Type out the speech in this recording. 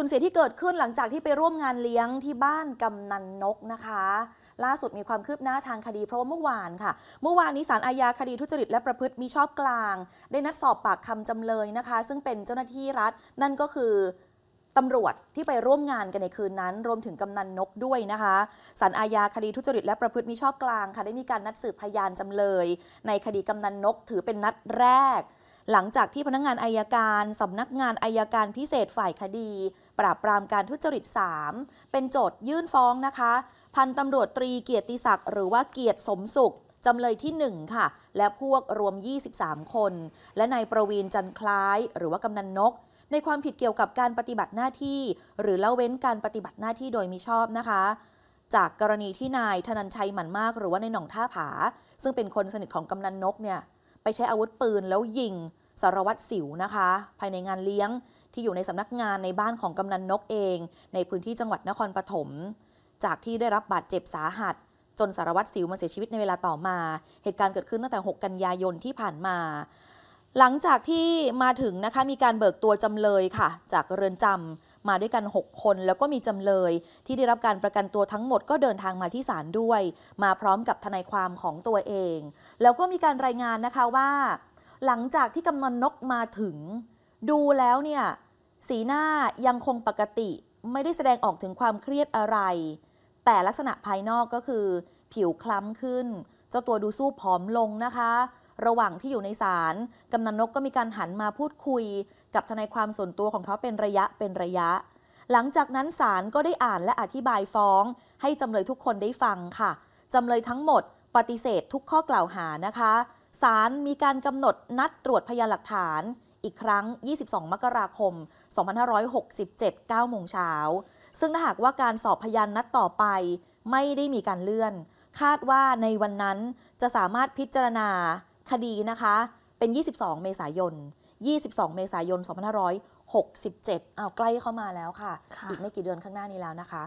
สูญเสียที่เกิดขึ้นหลังจากที่ไปร่วมงานเลี้ยงที่บ้านกำนันนกนะคะ ล่าสุดมีความคืบหน้าทางคดีเพราะว่าเมื่อวานค่ะ เมื่อวานนี้ศาลอาญาคดีทุจริตและประพฤติมิชอบกลาง ได้นัดสอบปากคำจำเลยนะคะ ซึ่งเป็นเจ้าหน้าที่รัฐนั่นก็คือตำรวจที่ไปร่วมงานกันในคืนนั้น รวมถึงกำนันนกด้วยนะคะสารอาญาคดีทุจริตและประพฤติมิชอบกลางค่ะได้มีการนัดสืบพยานจำเลย ในคดีกำนันนกถือเป็นนัดแรกหลังจากที่พนักงงานอายการ สำนักงานอายการพิเศษฝ่ายคดี ปราบปรามการทุจริต 3 เป็นโจทยื่นฟ้องนะคะ พันตำรวจตรีเกียรติศักดิ์หรือว่าเกียรติสมสุขจำเลยที่ 1 ค่ะ และพวกรวม 23 คน และนายประวีนจันคล้าย หรือว่ากำนันนก ในความผิดเกี่ยวกับการปฏิบัติหน้าที่ หรือละเว้นการปฏิบัติหน้าที่โดยมิชอบนะคะ จากกรณีที่นายธนันชัยหมันมากหรือว่าในหน่องท่าผา ซึ่งเป็นคนสนิทของกำนันนกเนี่ยไปใช้อาวุธปืนแล้วยิงสารวัตรสิวนะคะ ภายในงานเลี้ยงที่อยู่ในสำนักงานในบ้านของกำนันนกเอง ในพื้นที่จังหวัดนครปฐมจากที่ได้รับบาดเจ็บสาหัสจนสารวัตรสิวมาเสียชีวิตในเวลาต่อมา เหตุการณ์เกิดขึ้นตั้งแต่ 6 กันยายนที่ผ่านมา หลังจากที่มาถึงนะคะมีการเบิกตัวจำเลยค่ะ จากเรือนจำมาด้วยกัน 6 คน แล้วก็มีจำเลยที่ได้รับการประกันตัวทั้งหมดก็เดินทางมาที่ศาลด้วย มาพร้อมกับทนายความของตัวเอง แล้วก็มีการรายงานนะคะว่าหลังจากที่กำนันนกมาถึง ดูแล้วเนี่ย สีหน้ายังคงปกติ ไม่ได้แสดงออกถึงความเครียดอะไร แต่ลักษณะภายนอกก็คือ ผิวคล้ำขึ้น เจ้าตัวดูสู้ผอมลงนะคะ ระหว่างที่อยู่ในศาลกำนันนกก็มีการหันมาพูดคุย กับทนายความส่วนตัวของเขาเป็นระยะเป็นระยะ หลังจากนั้นศาลก็ได้อ่านและอธิบายฟ้อง ให้จำเลยทุกคนได้ฟังค่ะจำเลยทั้งหมด ปฏิเสธทุกข้อกล่าวหานะคะศาลมีการกำหนดนัดตรวจพยานหลักฐาน อีกครั้ง 22 มกราคม2567 9โมงเช้า ซึ่งถ้าหากว่าการสอบพยานนัดต่อไป ไม่ได้มีการเลื่อน คาดว่าในวันนั้นจะสามารถพิจารณาคดีนะคะ เป็น 22 เมษายน 22 เมษายน2567อ้าใกล้เข้ามาแล้วค่ะคะอีกไม่กี่เดือนข้างหน้านี้แล้วนะคะ